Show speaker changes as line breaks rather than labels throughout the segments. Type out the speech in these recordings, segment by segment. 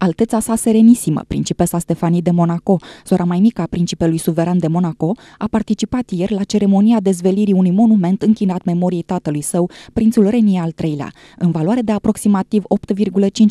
Alteța sa Serenisimă, principesa Stefanie de Monaco, sora mai mică a principelui suveran de Monaco, a participat ieri la ceremonia dezvelirii unui monument închinat memoriei tatălui său, prințul Renie al III-lea. În valoare de aproximativ 8,5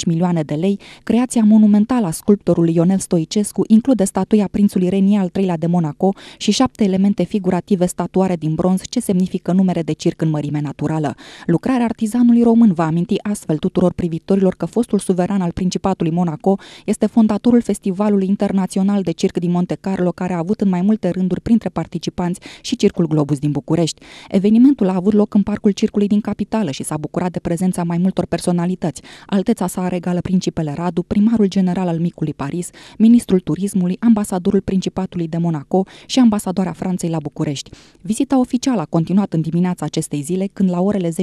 milioane de lei, creația monumentală a sculptorului Ionel Stoicescu include statuia prințului Renie al III-lea de Monaco și șapte elemente figurative statuare din bronz ce semnifică numere de circ în mărime naturală. Lucrarea artizanului român va aminti astfel tuturor privitorilor că fostul suveran al Principatului Monaco Monaco este fondatorul Festivalului Internațional de Circ din Monte Carlo, care a avut în mai multe rânduri printre participanți și Circul Globus din București. Evenimentul a avut loc în Parcul Circului din Capitală și s-a bucurat de prezența mai multor personalități. Alteța sa regală Principele Radu, primarul general al micului Paris, ministrul turismului, ambasadorul Principatului de Monaco și ambasadoarea Franței la București. Vizita oficială a continuat în dimineața acestei zile, când la orele 10.30,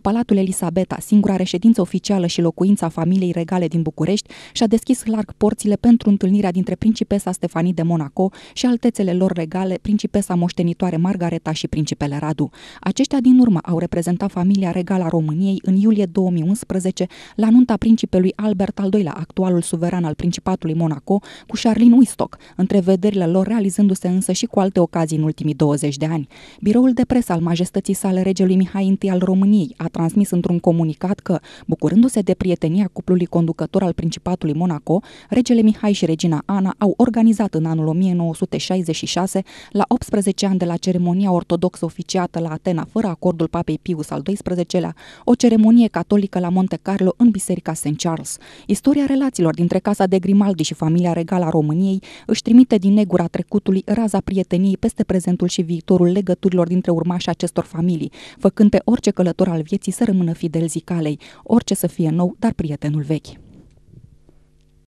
Palatul Elisabeta, singura reședință oficială și locuința familiei regale din București, București și a deschis larg porțile pentru întâlnirea dintre principesa Stefanie de Monaco și altețele lor regale, principesa moștenitoare Margareta și principele Radu. Aceștia din urmă au reprezentat familia regală a României în iulie 2011 la nunta principelui Albert al II-lea, actualul suveran al Principatului Monaco, cu Charlene Wistock, întrevederile lor realizându-se însă și cu alte ocazii în ultimii 20 de ani. Biroul de presă al majestății sale regelui Mihai I al României a transmis într-un comunicat că, bucurându-se de prietenia cuplului conducător al Principatului Monaco, regele Mihai și regina Ana au organizat în anul 1966, la 18 ani de la ceremonia ortodoxă oficiată la Atena fără acordul papei Pius al XII-lea, o ceremonie catolică la Monte Carlo în Biserica St. Charles. Istoria relațiilor dintre Casa de Grimaldi și familia regală a României își trimite din negura trecutului raza prieteniei peste prezentul și viitorul legăturilor dintre urmașii acestor familii, făcând pe orice călător al vieții să rămână fidel zicalei, orice să fie nou, dar prietenul vechi.